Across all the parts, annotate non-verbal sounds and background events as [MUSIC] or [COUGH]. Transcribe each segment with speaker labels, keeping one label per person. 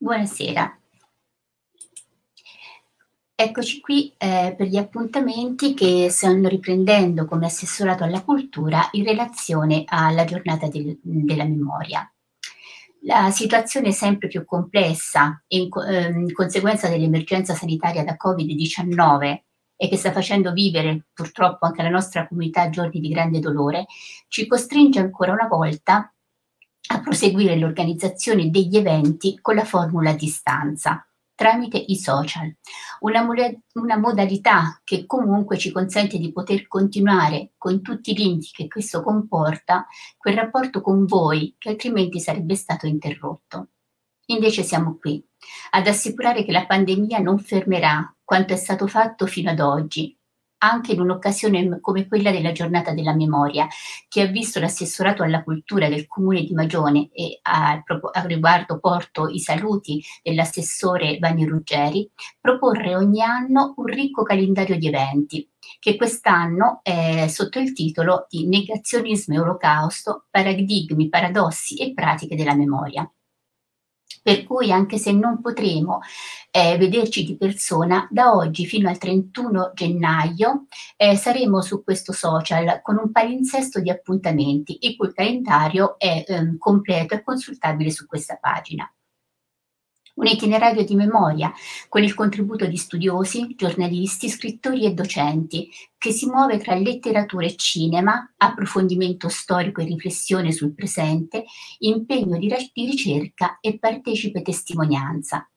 Speaker 1: Buonasera. Eccoci qui eh, per gli appuntamenti che stanno riprendendo come assessorato alla cultura in relazione alla giornata del, della memoria. La situazione è sempre più complessa in, ehm, in conseguenza dell'emergenza sanitaria da Covid-19 e che sta facendo vivere purtroppo anche la nostra comunità giorni di grande dolore, ci costringe ancora una volta a proseguire l'organizzazione degli eventi con la formula a distanza tramite i social, una, mo- una, modalità che comunque ci consente di poter continuare con tutti i limiti che questo comporta quel rapporto con voi che altrimenti sarebbe stato interrotto. Invece siamo qui ad assicurare che la pandemia non fermerà quanto è stato fatto fino ad oggi anche in un'occasione come quella della giornata della memoria, che ha visto l'assessorato alla cultura del comune di Magione e a, a riguardo porto i saluti dell'assessore Vani Ruggeri, proporre ogni anno un ricco calendario di eventi che quest'anno è sotto il titolo di Negazionismo e Olocausto, paradigmi, paradossi e pratiche della memoria. Per cui anche se non potremo eh, vederci di persona, da oggi fino al 31 gennaio eh, saremo su questo social con un palinsesto di appuntamenti, il cui calendario è ehm, completo e consultabile su questa pagina un itinerario di memoria con il contributo di studiosi, giornalisti, scrittori e docenti, che si muove tra letteratura e cinema, approfondimento storico e riflessione sul presente, impegno di, ricerca e partecipe testimonianza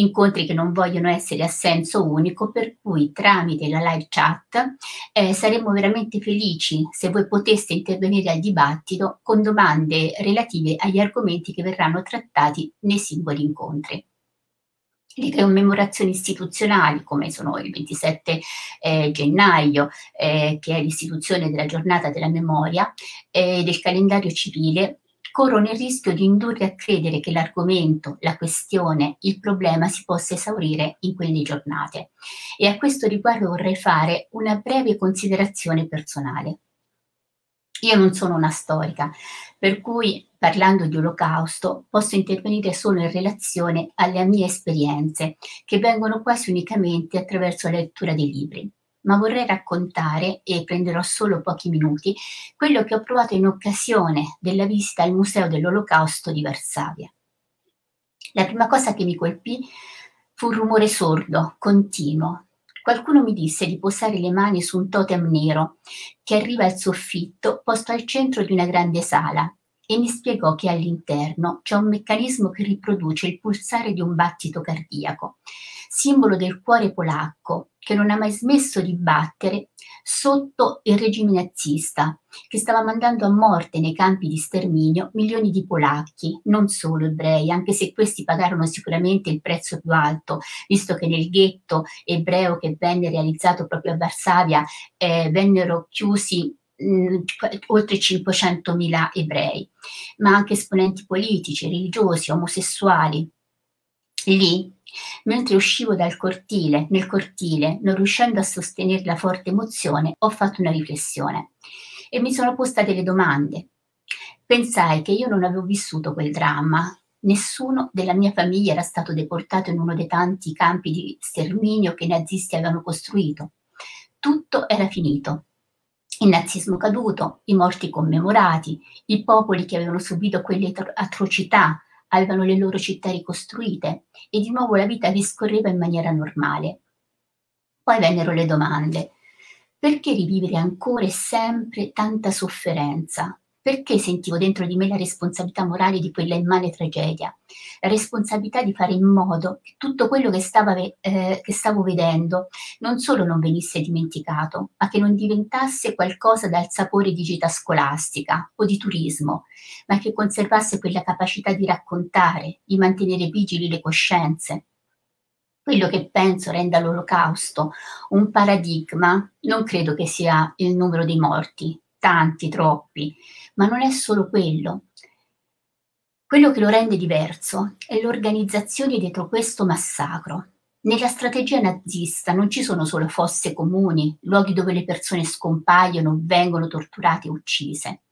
Speaker 1: incontri che non vogliono essere a senso unico, per cui tramite la live chat eh, saremmo veramente felici se voi poteste intervenire al dibattito con domande relative agli argomenti che verranno trattati nei singoli incontri le commemorazioni istituzionali, come sono il 27 eh, gennaio, eh, che è l'istituzione della giornata della memoria, eh, del calendario civile corrono il rischio di indurre a credere che l'argomento, la questione, il problema si possa esaurire in quelle giornate. E a questo riguardo vorrei fare una breve considerazione personale. Io non sono una storica, per cui parlando di olocausto posso intervenire solo in relazione alle mie esperienze, che vengono quasi unicamente attraverso la lettura dei libri ma vorrei raccontare, e prenderò solo pochi minuti, quello che ho provato in occasione della visita al Museo dell'Olocausto di Varsavia. La prima cosa che mi colpì fu un rumore sordo, continuo. Qualcuno mi disse di posare le mani su un totem nero che arriva al soffitto posto al centro di una grande sala e mi spiegò che all'interno c'è un meccanismo che riproduce il pulsare di un battito cardiaco simbolo del cuore polacco, che non ha mai smesso di battere sotto il regime nazista, che stava mandando a morte nei campi di sterminio milioni di polacchi, non solo ebrei, anche se questi pagarono sicuramente il prezzo più alto, visto che nel ghetto ebreo che venne realizzato proprio a Varsavia eh, vennero chiusi mh, mm, oltre 500.000 ebrei, ma anche esponenti politici, religiosi, omosessuali. Lì Mentre uscivo dal cortile, nel cortile, non riuscendo a sostenere la forte emozione, ho fatto una riflessione e mi sono posta delle domande. Pensai che io non avevo vissuto quel dramma. Nessuno della mia famiglia era stato deportato in uno dei tanti campi di sterminio che i nazisti avevano costruito. Tutto era finito. Il nazismo caduto, i morti commemorati, i popoli che avevano subito quelle atrocità, avevano le loro città ricostruite e di nuovo la vita vi scorreva in maniera normale. Poi vennero le domande. Perché rivivere ancora e sempre tanta sofferenza? perché sentivo dentro di me la responsabilità morale di quella immane tragedia, la responsabilità di fare in modo che tutto quello che, stava, eh, che stavo vedendo non solo non venisse dimenticato, ma che non diventasse qualcosa dal sapore di gita scolastica o di turismo, ma che conservasse quella capacità di raccontare, di mantenere vigili le coscienze, quello che penso renda l'olocausto un paradigma non credo che sia il numero dei morti, tanti, troppi, ma non è solo quello. Quello che lo rende diverso è l'organizzazione dietro questo massacro. Nella strategia nazista non ci sono solo fosse comuni, luoghi dove le persone scompaiono, vengono torturate e uccise.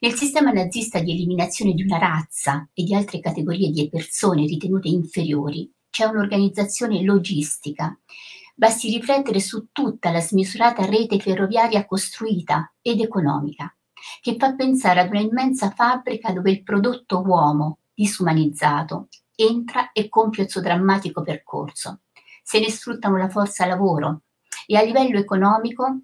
Speaker 1: Nel sistema nazista di eliminazione di una razza e di altre categorie di persone ritenute inferiori c'è un'organizzazione logistica basti riflettere su tutta la smisurata rete ferroviaria costruita ed economica, che fa pensare ad un'immensa fabbrica dove il prodotto uomo, disumanizzato, entra e compie il suo drammatico percorso. Se ne sfruttano la forza lavoro e a livello economico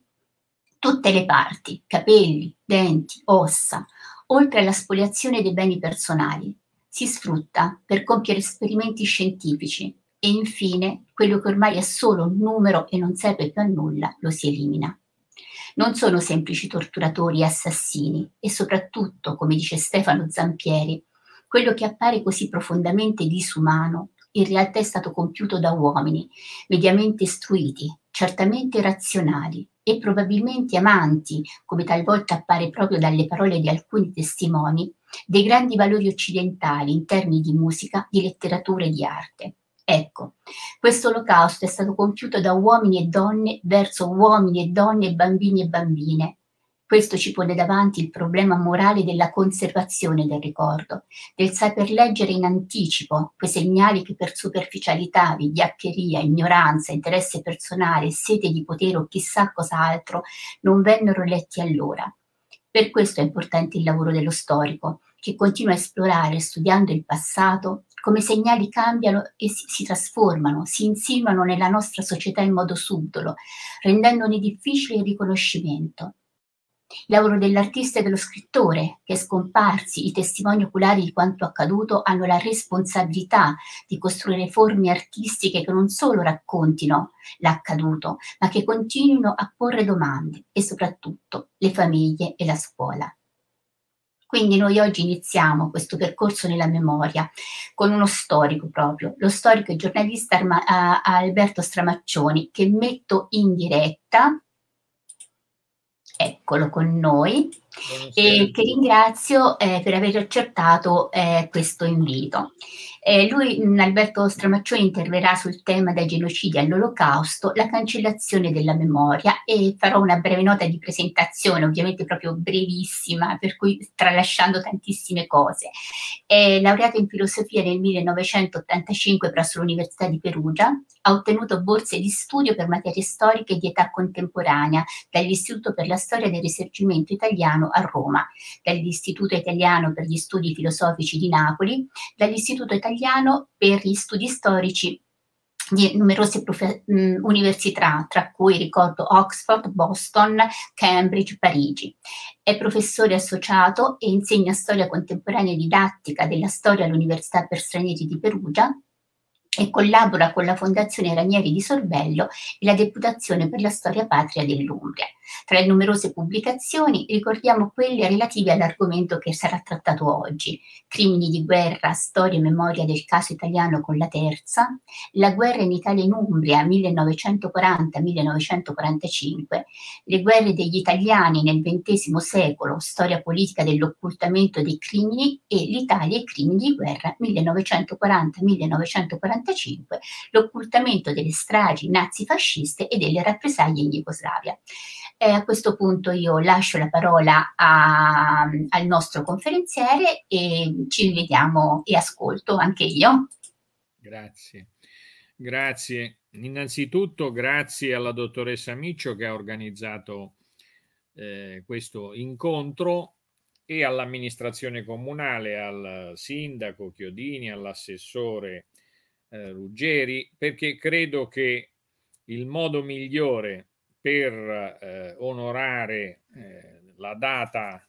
Speaker 1: tutte le parti, capelli, denti, ossa, oltre alla spoliazione dei beni personali, si sfrutta per compiere esperimenti scientifici, e infine quello che ormai è solo un numero e non serve più a nulla lo si elimina. Non sono semplici torturatori e assassini e soprattutto, come dice Stefano Zampieri, quello che appare così profondamente disumano in realtà è stato compiuto da uomini mediamente istruiti, certamente razionali e probabilmente amanti, come talvolta appare proprio dalle parole di alcuni testimoni, dei grandi valori occidentali in termini di musica, di letteratura e di arte. Ecco, questo olocausto è stato compiuto da uomini e donne verso uomini e donne e bambini e bambine. Questo ci pone davanti il problema morale della conservazione del ricordo, del saper leggere in anticipo quei segnali che per superficialità, vigliaccheria, ignoranza, interesse personale, sete di potere o chissà cos'altro non vennero letti allora. Per questo è importante il lavoro dello storico, che continua a esplorare, studiando il passato, come segnali cambiano e si, si trasformano, si insinuano nella nostra società in modo subdolo, rendendone difficile il riconoscimento. Il lavoro dell'artista e dello scrittore, che scomparsi i testimoni oculari di quanto accaduto, hanno la responsabilità di costruire forme artistiche che non solo raccontino l'accaduto, ma che continuino a porre domande e soprattutto le famiglie e la scuola. Quindi noi oggi iniziamo questo percorso nella memoria con uno storico proprio, lo storico e giornalista eh, Alberto Stramaccioni che metto in diretta, eccolo con noi, e che ringrazio eh, per aver accettato eh, questo invito. Eh, lui, mm, Alberto Stramaccioni, interverrà sul tema dai genocidi all'olocausto, la cancellazione della memoria e farò una breve nota di presentazione, ovviamente proprio brevissima, per cui tralasciando tantissime cose. È laureato in filosofia nel 1985 presso l'Università di Perugia, ha ottenuto borse di studio per materie storiche di età contemporanea dall'Istituto per la Storia del Risorgimento Italiano Italiano a Roma, dall'Istituto Italiano per gli Studi Filosofici di Napoli, dall'Istituto Italiano per gli Studi Storici di numerose profe- mh, università, tra cui ricordo Oxford, Boston, Cambridge, Parigi. È professore associato e insegna storia contemporanea e didattica della storia all'Università per Stranieri di Perugia, e collabora con la Fondazione Ranieri di Sorbello e la Deputazione per la Storia Patria dell'Umbria. Tra le numerose pubblicazioni ricordiamo quelle relative all'argomento che sarà trattato oggi, Crimini di guerra, storia e memoria del caso italiano con la terza, La guerra in Italia in Umbria 1940-1945, Le guerre degli italiani nel XX secolo, storia politica dell'occultamento dei crimini e l'Italia e i crimini di guerra 1940-1945 1945 l'occultamento delle stragi nazifasciste e delle rappresaglie in Jugoslavia. Eh, a questo punto io lascio la parola a, al nostro conferenziere e ci rivediamo e ascolto anche io.
Speaker 2: Grazie. Grazie. Innanzitutto grazie alla dottoressa Miccio che ha organizzato eh, questo incontro e all'amministrazione comunale, al sindaco Chiodini, all'assessore eh, Ruggeri, perché credo che il modo migliore per eh, onorare eh, la data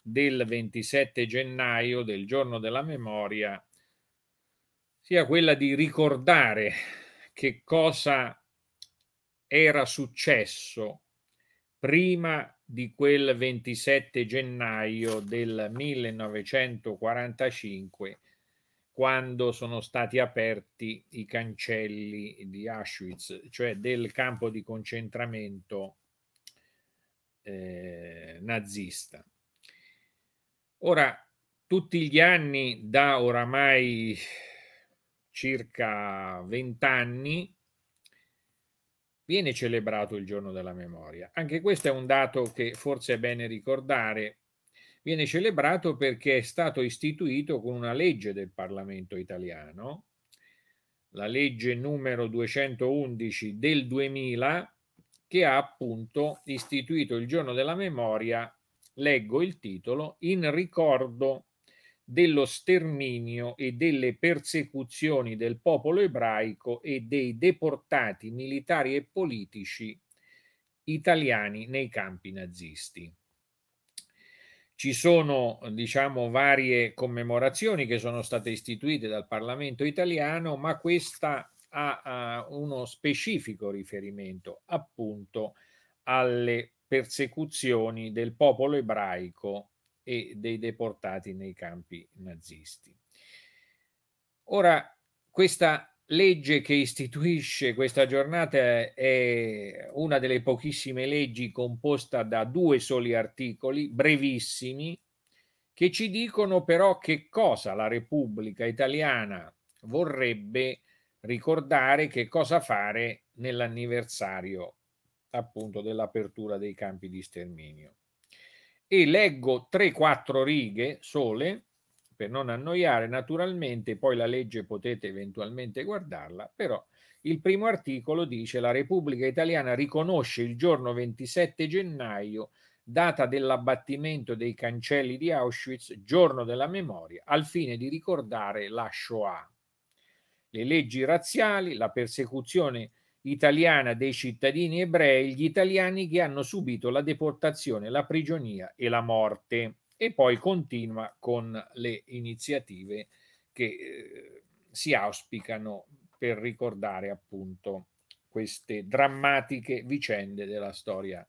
Speaker 2: del 27 gennaio, del giorno della memoria, sia quella di ricordare che cosa era successo prima di quel 27 gennaio del 1945 quando sono stati aperti i cancelli di Auschwitz, cioè del campo di concentramento eh, nazista. Ora, tutti gli anni da oramai circa vent'anni viene celebrato il giorno della memoria. Anche questo è un dato che forse è bene ricordare viene celebrato perché è stato istituito con una legge del Parlamento italiano, la legge numero 211 del 2000, che ha appunto istituito il giorno della memoria, leggo il titolo, in ricordo dello sterminio e delle persecuzioni del popolo ebraico e dei deportati militari e politici italiani nei campi nazisti. Ci sono, diciamo, varie commemorazioni che sono state istituite dal Parlamento italiano, ma questa ha, ha uno specifico riferimento appunto alle persecuzioni del popolo ebraico e dei deportati nei campi nazisti. Ora, questa legge che istituisce questa giornata è una delle pochissime leggi composta da due soli articoli brevissimi che ci dicono però che cosa la Repubblica italiana vorrebbe ricordare, che cosa fare nell'anniversario appunto dell'apertura dei campi di sterminio. E leggo 3-4 righe sole per non annoiare naturalmente, poi la legge potete eventualmente guardarla, però il primo articolo dice la Repubblica Italiana riconosce il giorno 27 gennaio, data dell'abbattimento dei cancelli di Auschwitz, giorno della memoria, al fine di ricordare la Shoah. Le leggi razziali, la persecuzione italiana dei cittadini ebrei, gli italiani che hanno subito la deportazione, la prigionia e la morte e poi continua con le iniziative che eh, si auspicano per ricordare appunto queste drammatiche vicende della storia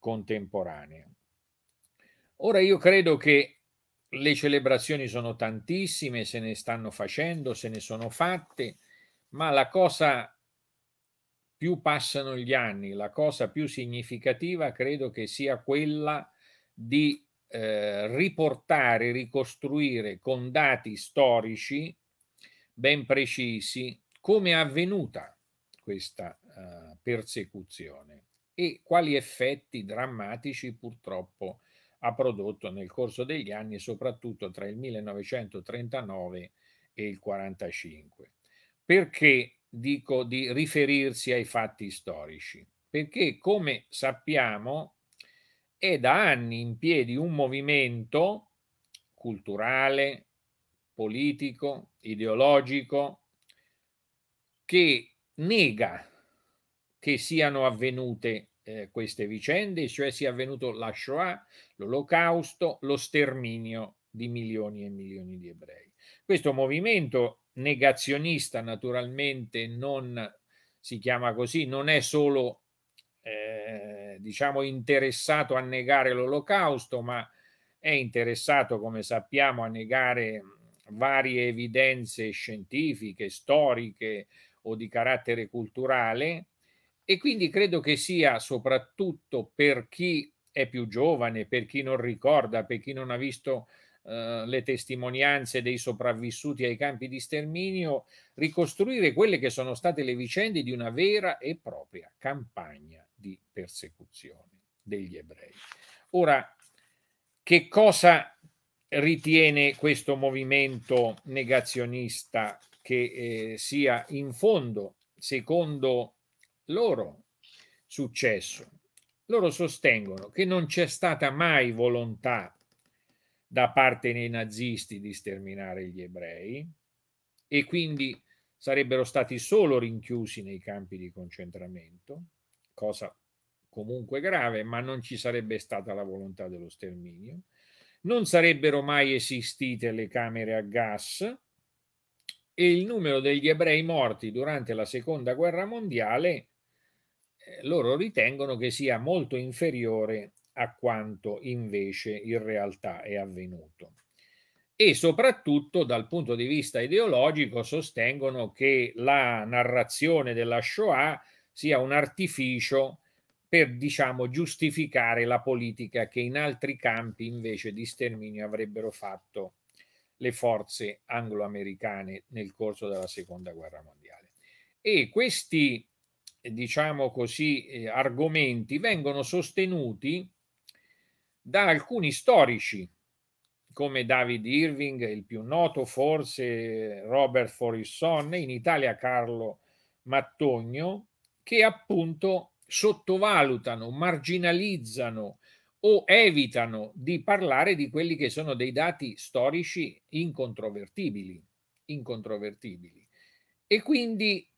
Speaker 2: contemporanea. Ora io credo che le celebrazioni sono tantissime, se ne stanno facendo, se ne sono fatte, ma la cosa più passano gli anni, la cosa più significativa credo che sia quella di eh, riportare, ricostruire con dati storici ben precisi come è avvenuta questa eh, persecuzione e quali effetti drammatici purtroppo ha prodotto nel corso degli anni, soprattutto tra il 1939 e il 45. Perché dico di riferirsi ai fatti storici? Perché come sappiamo è da anni in piedi un movimento culturale, politico, ideologico, che nega che siano avvenute eh, queste vicende, cioè sia avvenuto la Shoah, l'Olocausto, lo sterminio di milioni e milioni di ebrei. Questo movimento negazionista naturalmente non si chiama così, non è solo eh, diciamo interessato a negare l'olocausto, ma è interessato, come sappiamo, a negare varie evidenze scientifiche, storiche o di carattere culturale e quindi credo che sia soprattutto per chi è più giovane, per chi non ricorda, per chi non ha visto eh, le testimonianze dei sopravvissuti ai campi di sterminio, ricostruire quelle che sono state le vicende di una vera e propria campagna di persecuzione degli ebrei. Ora, che cosa ritiene questo movimento negazionista che eh, sia in fondo, secondo loro, successo? Loro sostengono che non c'è stata mai volontà da parte dei nazisti di sterminare gli ebrei e quindi sarebbero stati solo rinchiusi nei campi di concentramento cosa comunque grave, ma non ci sarebbe stata la volontà dello sterminio. Non sarebbero mai esistite le camere a gas e il numero degli ebrei morti durante la seconda guerra mondiale eh, loro ritengono che sia molto inferiore a quanto invece in realtà è avvenuto. E soprattutto dal punto di vista ideologico sostengono che la narrazione della Shoah sia un artificio per diciamo, giustificare la politica che in altri campi invece di sterminio avrebbero fatto le forze anglo-americane nel corso della seconda guerra mondiale. E questi, diciamo così, eh, argomenti vengono sostenuti da alcuni storici come David Irving, il più noto forse Robert Forisson, in Italia Carlo Mattogno, che appunto sottovalutano, marginalizzano o evitano di parlare di quelli che sono dei dati storici incontrovertibili, incontrovertibili. e quindi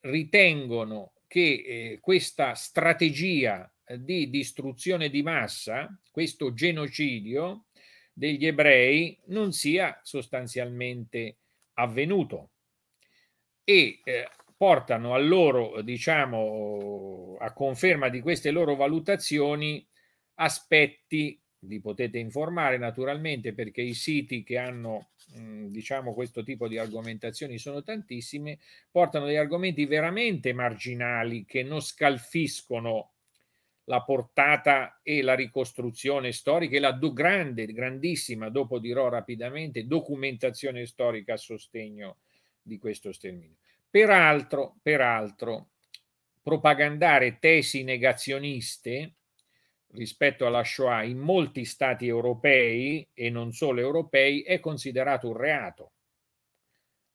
Speaker 2: ritengono che eh, questa strategia di distruzione di massa, questo genocidio degli ebrei non sia sostanzialmente avvenuto e eh, portano a loro, diciamo, a conferma di queste loro valutazioni, aspetti, vi potete informare naturalmente perché i siti che hanno mm, diciamo questo tipo di argomentazioni sono tantissime, portano degli argomenti veramente marginali che non scalfiscono la portata e la ricostruzione storica e la do grande, grandissima, dopo dirò rapidamente, documentazione storica a sostegno di questo sterminio. Peraltro, peraltro, propagandare tesi negazioniste rispetto alla Shoah in molti stati europei e non solo europei è considerato un reato.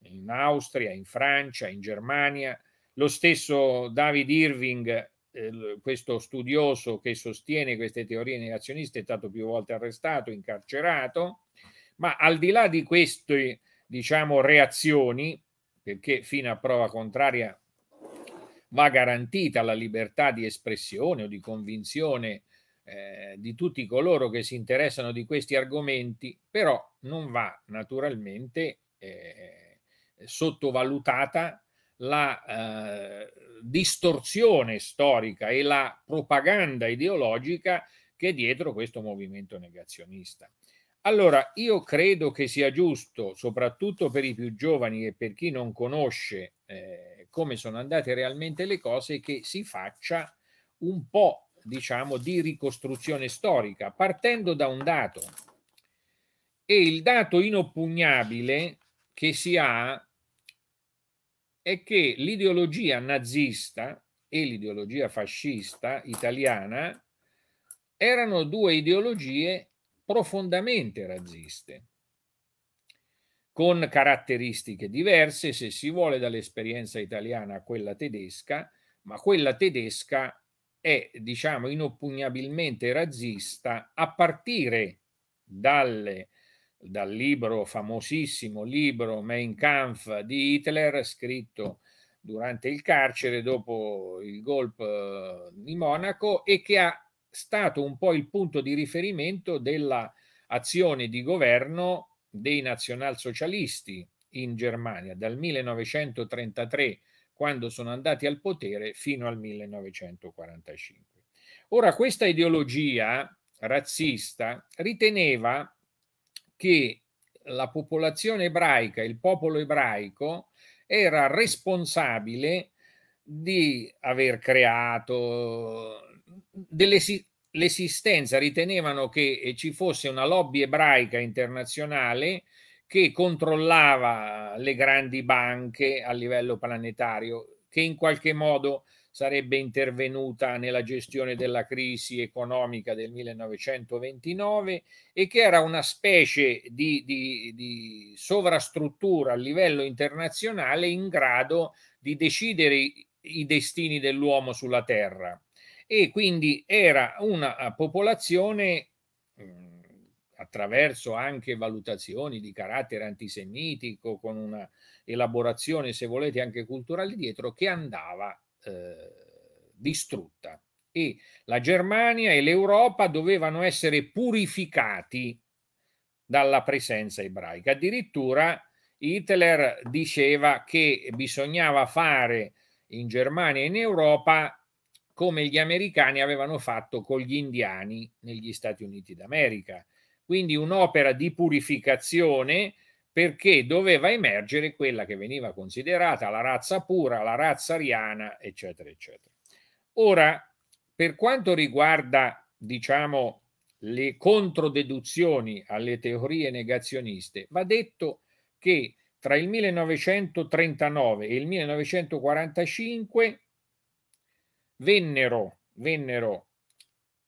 Speaker 2: In Austria, in Francia, in Germania, lo stesso David Irving, eh, questo studioso che sostiene queste teorie negazioniste, è stato più volte arrestato, incarcerato, ma al di là di queste, diciamo, reazioni, perché fino a prova contraria va garantita la libertà di espressione o di convinzione eh, di tutti coloro che si interessano di questi argomenti, però non va naturalmente eh, sottovalutata la eh, distorsione storica e la propaganda ideologica che è dietro questo movimento negazionista. Allora, io credo che sia giusto, soprattutto per i più giovani e per chi non conosce eh, come sono andate realmente le cose, che si faccia un po', diciamo, di ricostruzione storica, partendo da un dato. E il dato inoppugnabile che si ha è che l'ideologia nazista e l'ideologia fascista italiana erano due ideologie profondamente razziste, con caratteristiche diverse, se si vuole, dall'esperienza italiana a quella tedesca, ma quella tedesca è, diciamo, inoppugnabilmente razzista a partire dalle, dal libro, famosissimo libro Mein Kampf di Hitler, scritto durante il carcere dopo il golpe eh, di Monaco e che ha stato un po' il punto di riferimento dell'azione di governo dei nazionalsocialisti in Germania dal 1933 quando sono andati al potere fino al 1945. Ora questa ideologia razzista riteneva che la popolazione ebraica, il popolo ebraico, era responsabile di aver creato l'esistenza, ritenevano che eh, ci fosse una lobby ebraica internazionale che controllava le grandi banche a livello planetario, che in qualche modo sarebbe intervenuta nella gestione della crisi economica del 1929 e che era una specie di, di, di sovrastruttura a livello internazionale in grado di decidere i destini dell'uomo sulla Terra e quindi era una eh, popolazione mm, attraverso anche valutazioni di carattere antisemitico, con una elaborazione, se volete, anche culturale dietro, che andava eh, distrutta. E la Germania e l'Europa dovevano essere purificati dalla presenza ebraica. Addirittura Hitler diceva che bisognava fare in Germania e in Europa come gli americani avevano fatto con gli indiani negli Stati Uniti d'America. Quindi un'opera di purificazione perché doveva emergere quella che veniva considerata la razza pura, la razza ariana, eccetera, eccetera. Ora, per quanto riguarda, diciamo, le controdeduzioni alle teorie negazioniste, va detto che tra il 1939 e il 1945 vennero, vennero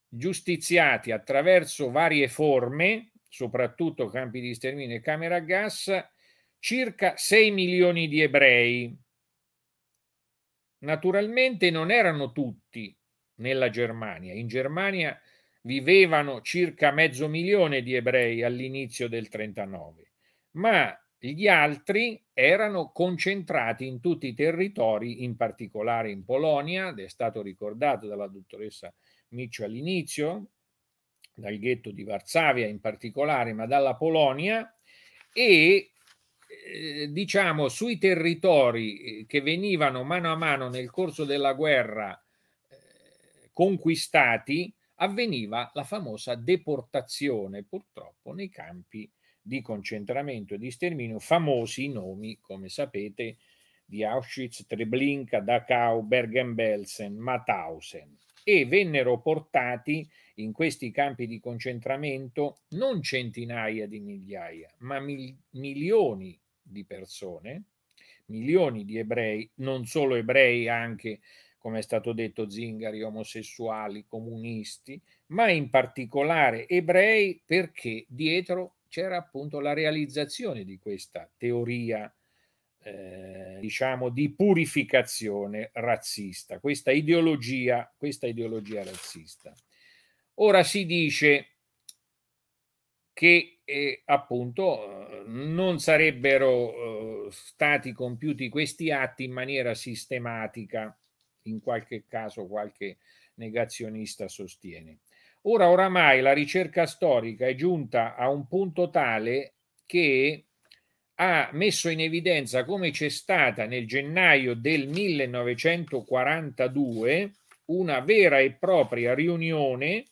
Speaker 2: giustiziati attraverso varie forme, soprattutto campi di sterminio e camera a gas, circa 6 milioni di ebrei. Naturalmente non erano tutti nella Germania. In Germania vivevano circa mezzo milione di ebrei all'inizio del 39, ma gli altri erano concentrati in tutti i territori, in particolare in Polonia, ed è stato ricordato dalla dottoressa Miccio all'inizio, dal ghetto di Varsavia in particolare, ma dalla Polonia e eh, diciamo sui territori eh, che venivano mano a mano nel corso della guerra eh, conquistati avveniva la famosa deportazione purtroppo nei campi di concentramento e di sterminio, famosi i nomi, come sapete, di Auschwitz, Treblinka, Dachau, Bergen-Belsen, Mauthausen e vennero portati in questi campi di concentramento non centinaia di migliaia, ma mil milioni di persone, milioni di ebrei, non solo ebrei, anche come è stato detto zingari, omosessuali, comunisti, ma in particolare ebrei perché dietro c'era appunto la realizzazione di questa teoria, eh, diciamo, di purificazione razzista, questa ideologia, questa ideologia razzista. Ora si dice che eh, appunto eh, non sarebbero eh, stati compiuti questi atti in maniera sistematica, in qualche caso qualche negazionista sostiene. Ora oramai la ricerca storica è giunta a un punto tale che ha messo in evidenza come c'è stata nel gennaio del 1942 una vera e propria riunione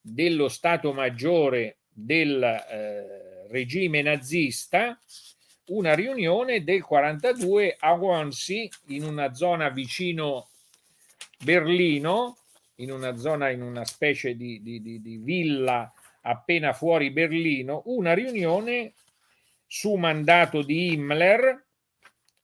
Speaker 2: dello Stato Maggiore del eh, regime nazista, una riunione del 42 a Wannsee in una zona vicino Berlino in una zona, in una specie di, di, di, di villa appena fuori Berlino, una riunione su mandato di Himmler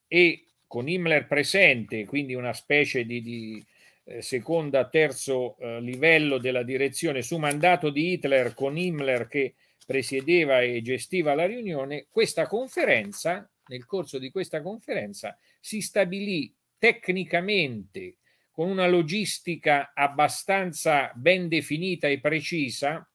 Speaker 2: e con Himmler presente, quindi una specie di, di eh, seconda, terzo eh, livello della direzione, su mandato di Hitler con Himmler che presiedeva e gestiva la riunione, questa conferenza, nel corso di questa conferenza, si stabilì tecnicamente con una logistica abbastanza ben definita e precisa,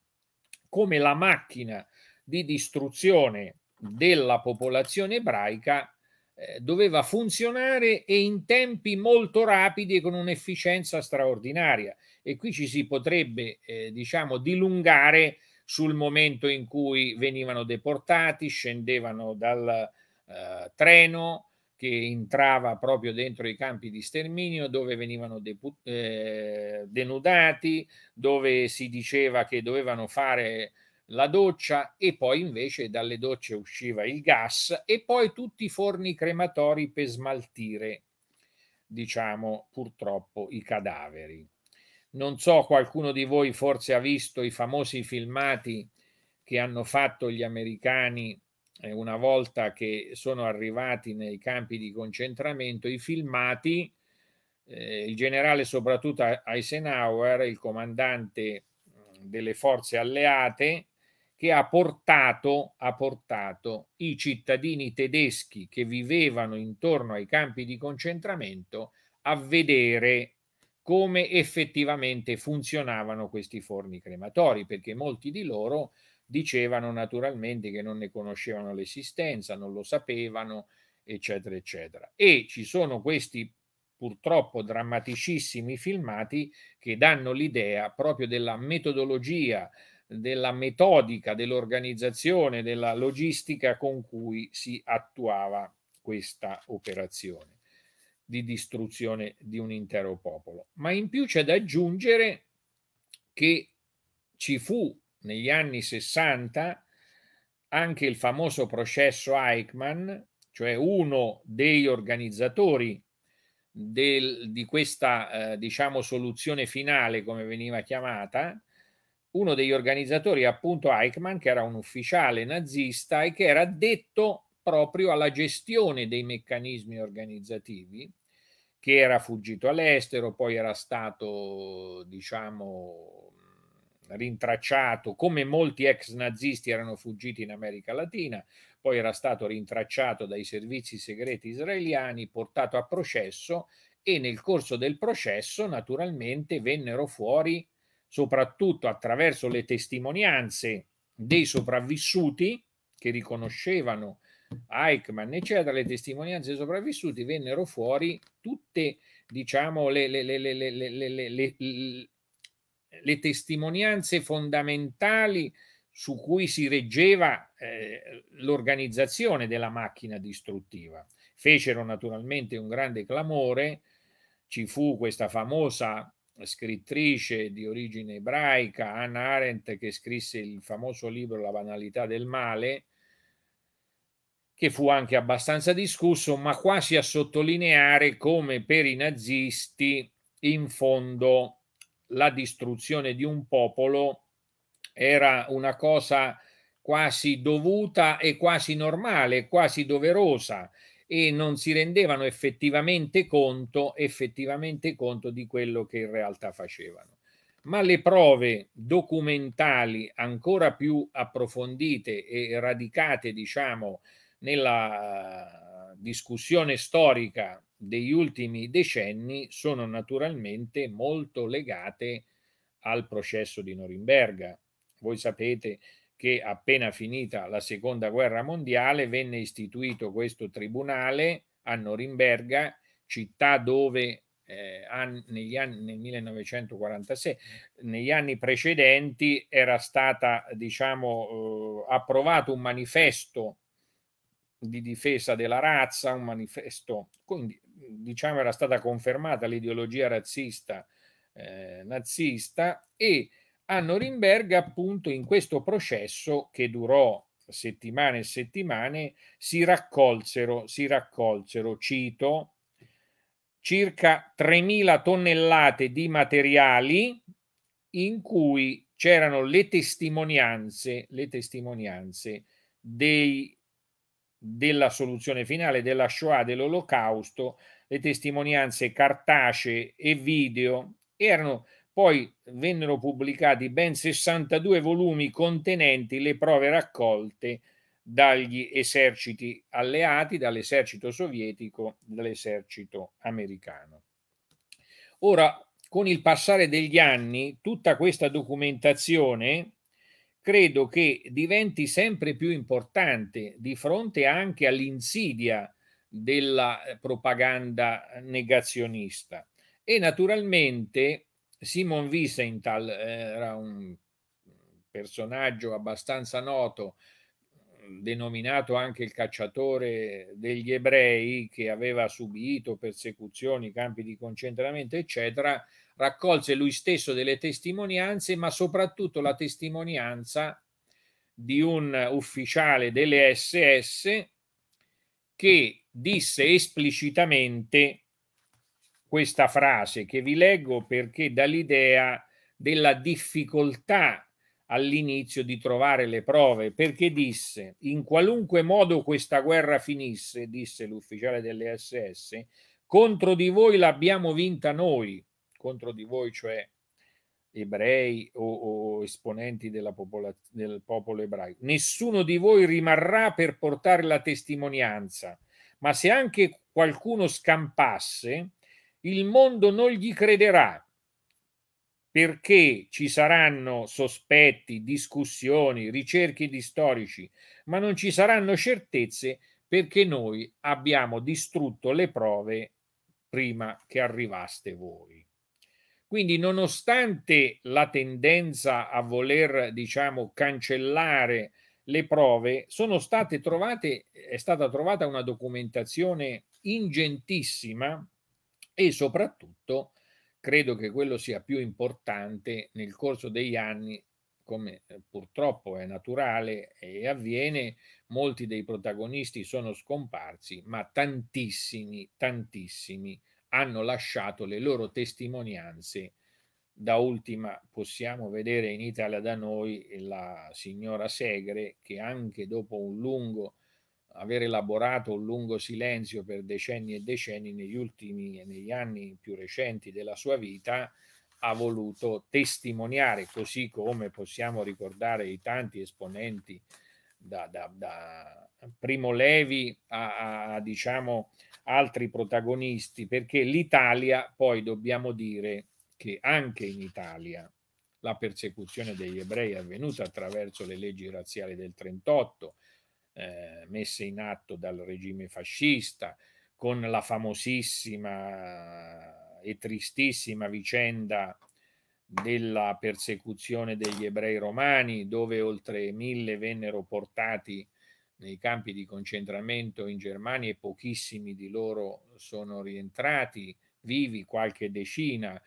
Speaker 2: come la macchina di distruzione della popolazione ebraica eh, doveva funzionare e in tempi molto rapidi e con un'efficienza straordinaria. E qui ci si potrebbe, eh, diciamo, dilungare sul momento in cui venivano deportati, scendevano dal eh, treno, che entrava proprio dentro i campi di sterminio dove venivano eh, denudati, dove si diceva che dovevano fare la doccia e poi invece dalle docce usciva il gas e poi tutti i forni crematori per smaltire, diciamo purtroppo, i cadaveri. Non so, qualcuno di voi forse ha visto i famosi filmati che hanno fatto gli americani eh, una volta che sono arrivati nei campi di concentramento, i filmati, eh, il generale soprattutto Eisenhower, il comandante delle forze alleate, che ha portato, ha portato i cittadini tedeschi che vivevano intorno ai campi di concentramento a vedere come effettivamente funzionavano questi forni crematori, perché molti di loro dicevano naturalmente che non ne conoscevano l'esistenza, non lo sapevano, eccetera, eccetera. E ci sono questi purtroppo drammaticissimi filmati che danno l'idea proprio della metodologia, della metodica, dell'organizzazione, della logistica con cui si attuava questa operazione di distruzione di un intero popolo. Ma in più c'è da aggiungere che ci fu negli anni 60 anche il famoso processo Eichmann, cioè uno dei organizzatori del, di questa eh, diciamo soluzione finale come veniva chiamata, uno degli organizzatori appunto Eichmann che era un ufficiale nazista e che era addetto proprio alla gestione dei meccanismi organizzativi che era fuggito all'estero, poi era stato diciamo rintracciato, come molti ex nazisti erano fuggiti in America Latina, poi era stato rintracciato dai servizi segreti israeliani, portato a processo e nel corso del processo naturalmente vennero fuori, soprattutto attraverso le testimonianze dei sopravvissuti che riconoscevano Eichmann, eccetera, le testimonianze dei sopravvissuti vennero fuori tutte, diciamo, le, le, le, le testimonianze fondamentali su cui si reggeva eh, l'organizzazione della macchina distruttiva. Fecero naturalmente un grande clamore, ci fu questa famosa scrittrice di origine ebraica, Anna Arendt, che scrisse il famoso libro La banalità del male, che fu anche abbastanza discusso, ma quasi a sottolineare come per i nazisti in fondo la distruzione di un popolo era una cosa quasi dovuta e quasi normale, quasi doverosa e non si rendevano effettivamente conto, effettivamente conto di quello che in realtà facevano. Ma le prove documentali ancora più approfondite e radicate, diciamo, nella eh, discussione storica degli ultimi decenni sono naturalmente molto legate al processo di Norimberga. Voi sapete che appena finita la seconda guerra mondiale venne istituito questo tribunale a Norimberga, città dove eh, negli anni, nel 1946, negli anni precedenti era stata diciamo, eh, approvato un manifesto di difesa della razza, un manifesto quindi diciamo era stata confermata l'ideologia razzista eh, nazista e a Norimberga appunto in questo processo che durò settimane e settimane si raccolsero, si raccolsero cito, circa 3.000 tonnellate di materiali in cui c'erano le testimonianze, le testimonianze dei, della soluzione finale della Shoah, dell'Olocausto, le testimonianze cartacee e video erano poi vennero pubblicati ben 62 volumi contenenti le prove raccolte dagli eserciti alleati, dall'esercito sovietico, dall'esercito americano. Ora, con il passare degli anni, tutta questa documentazione credo che diventi sempre più importante di fronte anche all'insidia della eh, propaganda eh, negazionista. E naturalmente Simon Wiesenthal eh, era un personaggio abbastanza noto, denominato anche il cacciatore degli ebrei, che aveva subito persecuzioni, campi di concentramento, eccetera, raccolse lui stesso delle testimonianze, ma soprattutto la testimonianza di un ufficiale delle SS che disse esplicitamente questa frase che vi leggo perché dà l'idea della difficoltà all'inizio di trovare le prove, perché disse in qualunque modo questa guerra finisse, disse l'ufficiale delle SS, contro di voi l'abbiamo vinta noi, contro di voi cioè ebrei o, o esponenti popola, del popolo ebraico. Nessuno di voi rimarrà per portare la testimonianza ma se anche qualcuno scampasse, il mondo non gli crederà perché ci saranno sospetti, discussioni, ricerche di storici, ma non ci saranno certezze perché noi abbiamo distrutto le prove prima che arrivaste voi. Quindi nonostante la tendenza a voler, diciamo, cancellare le prove, sono state trovate, è stata trovata una documentazione ingentissima e soprattutto credo che quello sia più importante nel corso degli anni, come eh, purtroppo è naturale e avviene, molti dei protagonisti sono scomparsi, ma tantissimi, tantissimi hanno lasciato le loro testimonianze da ultima possiamo vedere in Italia da noi la signora Segre che anche dopo un lungo aver elaborato un lungo silenzio per decenni e decenni negli ultimi e negli anni più recenti della sua vita ha voluto testimoniare, così come possiamo ricordare i tanti esponenti da, da, da Primo Levi a, a, a diciamo altri protagonisti, perché l'Italia poi dobbiamo dire che anche in Italia la persecuzione degli ebrei è avvenuta attraverso le leggi razziali del 38, eh, messe in atto dal regime fascista, con la famosissima e tristissima vicenda della persecuzione degli ebrei romani, dove oltre mille vennero portati nei campi di concentramento in Germania e pochissimi di loro sono rientrati vivi, qualche decina,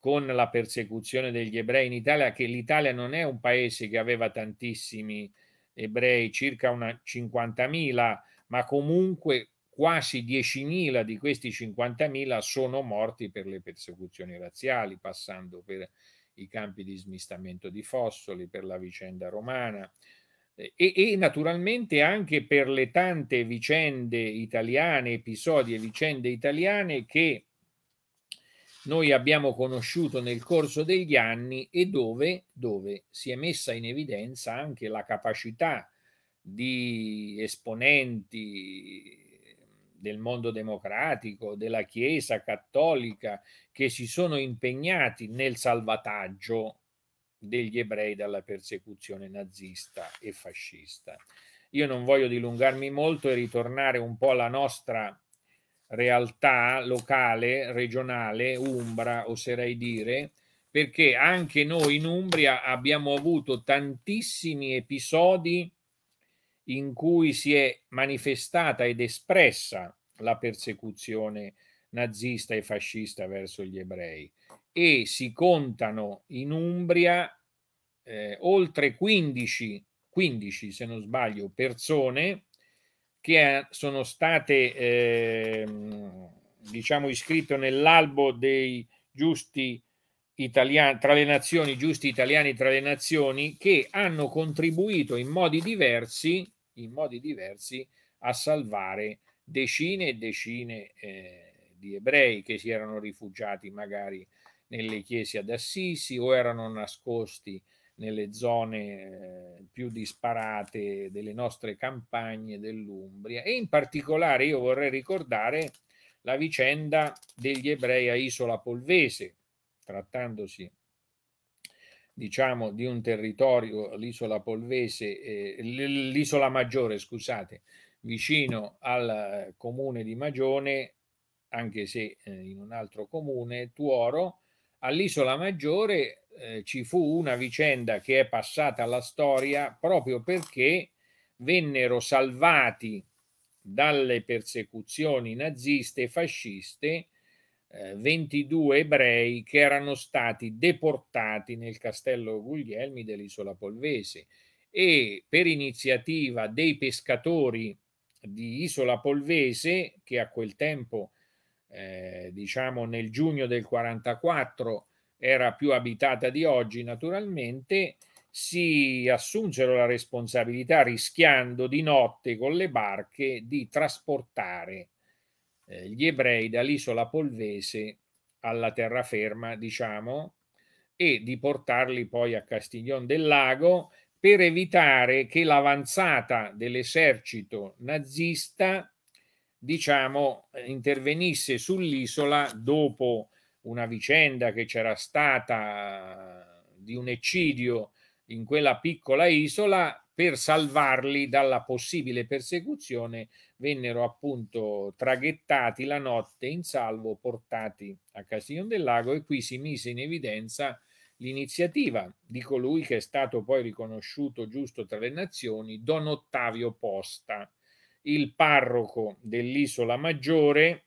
Speaker 2: con la persecuzione degli ebrei in Italia, che l'Italia non è un paese che aveva tantissimi ebrei, circa una 50.000, ma comunque quasi 10.000 di questi 50.000 sono morti per le persecuzioni razziali, passando per i campi di smistamento di fossili, per la vicenda romana e, e naturalmente anche per le tante vicende italiane, episodi e vicende italiane che noi abbiamo conosciuto nel corso degli anni e dove, dove si è messa in evidenza anche la capacità di esponenti del mondo democratico, della Chiesa cattolica, che si sono impegnati nel salvataggio degli ebrei dalla persecuzione nazista e fascista. Io non voglio dilungarmi molto e ritornare un po' alla nostra realtà locale, regionale, umbra, oserei dire, perché anche noi in Umbria abbiamo avuto tantissimi episodi in cui si è manifestata ed espressa la persecuzione nazista e fascista verso gli ebrei e si contano in Umbria eh, oltre 15, 15 se non sbaglio persone che eh, sono state eh, diciamo iscritte nell'albo dei giusti italiani tra le nazioni, giusti italiani tra le nazioni, che hanno contribuito in modi diversi, in modi diversi a salvare decine e decine eh, di ebrei che si erano rifugiati magari nelle chiese ad Assisi o erano nascosti nelle zone eh, più disparate delle nostre campagne dell'Umbria e in particolare io vorrei ricordare la vicenda degli ebrei a Isola Polvese, trattandosi diciamo di un territorio, l'isola polvese, eh, l'isola maggiore, scusate, vicino al eh, comune di Magione, anche se eh, in un altro comune, Tuoro, all'isola maggiore eh, ci fu una vicenda che è passata alla storia proprio perché vennero salvati dalle persecuzioni naziste e fasciste eh, 22 ebrei che erano stati deportati nel castello Guglielmi dell'isola polvese e per iniziativa dei pescatori di isola polvese che a quel tempo eh, diciamo nel giugno del 44 era più abitata di oggi naturalmente, si assunsero la responsabilità rischiando di notte con le barche di trasportare eh, gli ebrei dall'isola polvese alla terraferma, diciamo, e di portarli poi a Castiglione del Lago per evitare che l'avanzata dell'esercito nazista, diciamo, eh, intervenisse sull'isola dopo una vicenda che c'era stata eh, di un eccidio in quella piccola isola, per salvarli dalla possibile persecuzione vennero appunto traghettati la notte in salvo, portati a Castiglion del Lago e qui si mise in evidenza l'iniziativa di colui che è stato poi riconosciuto giusto tra le nazioni, Don Ottavio Posta, il parroco dell'isola maggiore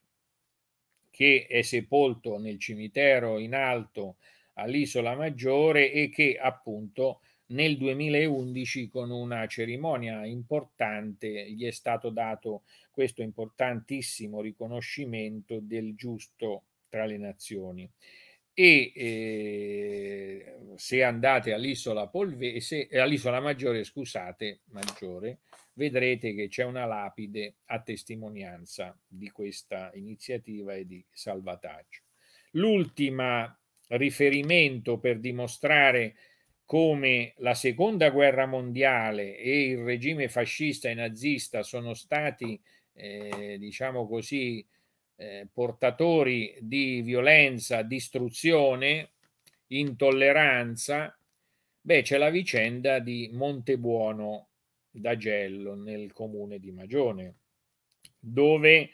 Speaker 2: che è sepolto nel cimitero in alto all'Isola Maggiore e che appunto nel 2011 con una cerimonia importante gli è stato dato questo importantissimo riconoscimento del giusto tra le nazioni e eh, se andate all'isola, Polvese, eh, all'isola Maggiore, scusate, Maggiore, vedrete che c'è una lapide a testimonianza di questa iniziativa e di salvataggio. L'ultimo riferimento per dimostrare come la seconda guerra mondiale e il regime fascista e nazista sono stati, eh, diciamo così, eh, portatori di violenza, distruzione, intolleranza, beh, c'è la vicenda di Montebuono d'Agello nel comune di Magione, dove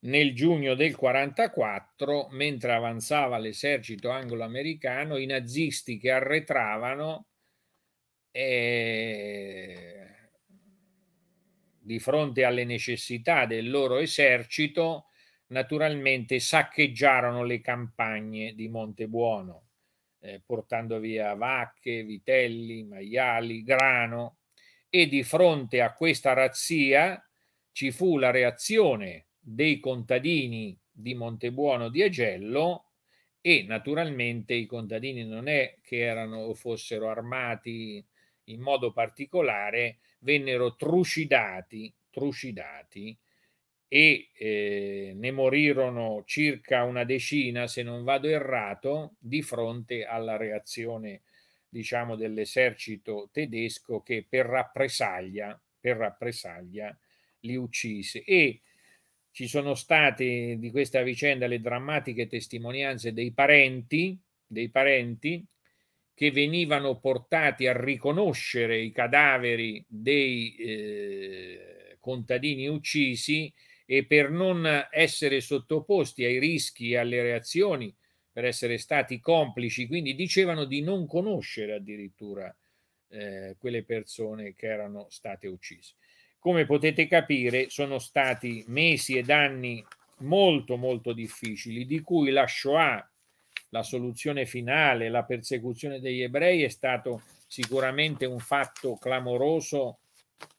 Speaker 2: nel giugno del 44, mentre avanzava l'esercito anglo-americano, i nazisti che arretravano eh, di fronte alle necessità del loro esercito, naturalmente saccheggiarono le campagne di Montebuono eh, portando via vacche, vitelli, maiali, grano e di fronte a questa razzia ci fu la reazione dei contadini di Montebuono di Agello e naturalmente i contadini non è che erano o fossero armati in modo particolare, vennero trucidati, trucidati e eh, ne morirono circa una decina, se non vado errato, di fronte alla reazione diciamo, dell'esercito tedesco che per rappresaglia, per rappresaglia li uccise. E ci sono state di questa vicenda le drammatiche testimonianze dei parenti, dei parenti che venivano portati a riconoscere i cadaveri dei eh, contadini uccisi e per non essere sottoposti ai rischi e alle reazioni, per essere stati complici, quindi dicevano di non conoscere addirittura eh, quelle persone che erano state uccise. Come potete capire, sono stati mesi ed anni molto molto difficili, di cui la Shoah, la soluzione finale, la persecuzione degli ebrei è stato sicuramente un fatto clamoroso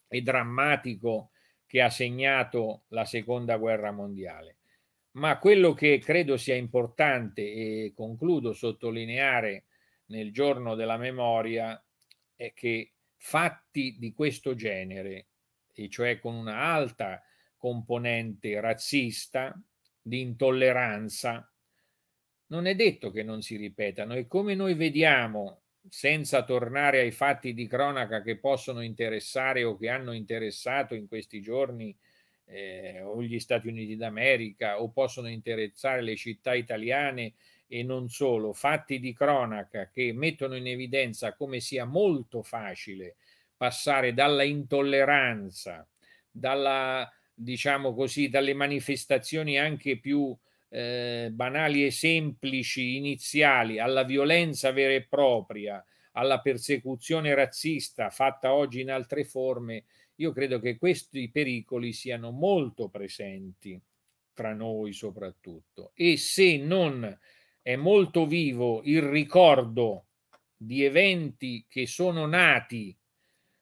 Speaker 2: e drammatico che ha segnato la seconda guerra mondiale. Ma quello che credo sia importante e concludo sottolineare nel giorno della memoria è che fatti di questo genere, e cioè con una alta componente razzista, di intolleranza, non è detto che non si ripetano e come noi vediamo senza tornare ai fatti di cronaca che possono interessare o che hanno interessato in questi giorni eh, o gli Stati Uniti d'America o possono interessare le città italiane e non solo, fatti di cronaca che mettono in evidenza come sia molto facile passare dalla intolleranza, dalla, diciamo così, dalle manifestazioni anche più eh, banali e semplici iniziali alla violenza vera e propria, alla persecuzione razzista fatta oggi in altre forme, io credo che questi pericoli siano molto presenti tra noi soprattutto. E se non è molto vivo il ricordo di eventi che sono nati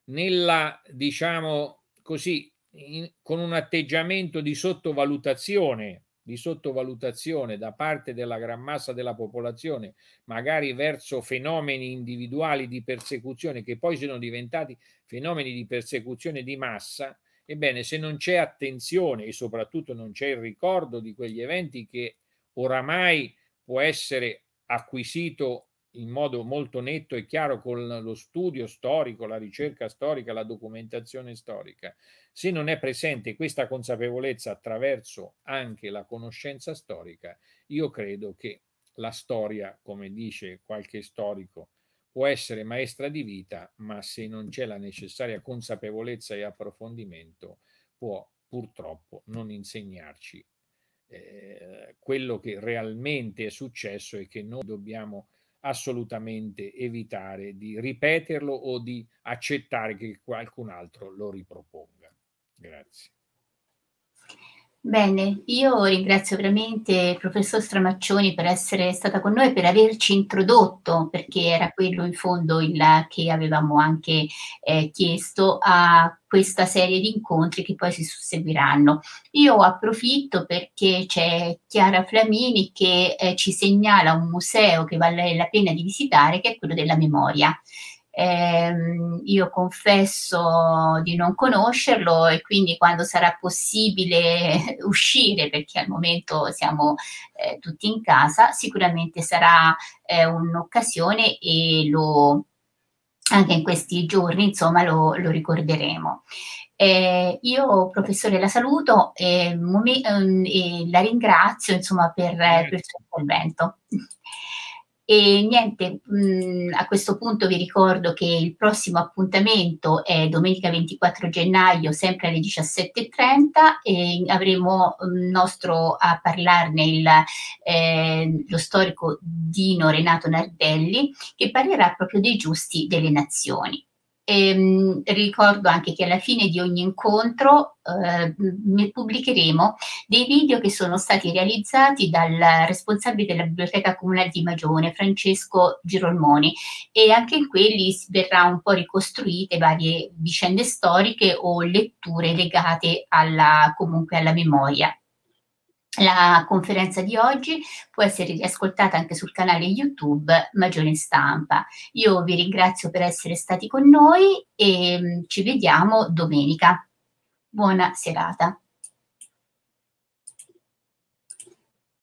Speaker 2: nella, diciamo così, in, con un atteggiamento di sottovalutazione di sottovalutazione da parte della gran massa della popolazione, magari verso fenomeni individuali di persecuzione che poi sono diventati fenomeni di persecuzione di massa, ebbene se non c'è attenzione e soprattutto non c'è il ricordo di quegli eventi che oramai può essere acquisito in modo molto netto e chiaro con lo studio storico, la ricerca storica, la documentazione storica. Se non è presente questa consapevolezza attraverso anche la conoscenza storica, io credo che la storia, come dice qualche storico, può essere maestra di vita, ma se non c'è la necessaria consapevolezza e approfondimento, può purtroppo non insegnarci eh, quello che realmente è successo e che noi dobbiamo assolutamente evitare di ripeterlo o di accettare che qualcun altro lo riproponga. Grazie.
Speaker 1: Bene, io ringrazio veramente il professor Stramaccioni per essere stata con noi, per averci introdotto, perché era quello in fondo il, che avevamo anche eh, chiesto a questa serie di incontri che poi si susseguiranno. Io approfitto perché c'è Chiara Flamini che eh, ci segnala un museo che vale la pena di visitare, che è quello della memoria. Eh, io confesso di non conoscerlo e quindi quando sarà possibile [LAUGHS] uscire, perché al momento siamo eh, tutti in casa, sicuramente sarà eh, un'occasione e lo, anche in questi giorni insomma, lo, lo ricorderemo. Eh, io, professore, la saluto e, ehm, e la ringrazio insomma, per, per il suo intervento. E niente, mh, mm, a questo punto vi ricordo che il prossimo appuntamento è domenica 24 gennaio, sempre alle 17.30 e avremo il mm, nostro a parlarne il, eh, lo storico Dino Renato Nardelli che parlerà proprio dei giusti delle nazioni. E, ehm, mh, ricordo anche che alla fine di ogni incontro eh, pubblicheremo dei video che sono stati realizzati dal responsabile della biblioteca comunale di Magione, Francesco Girolmoni, e anche in quelli verrà un po' ricostruite varie vicende storiche o letture legate alla, comunque alla memoria la conferenza di oggi può essere riascoltata anche sul canale YouTube Magione Stampa. Io vi ringrazio per essere stati con noi e mm, ci vediamo domenica. Buona serata.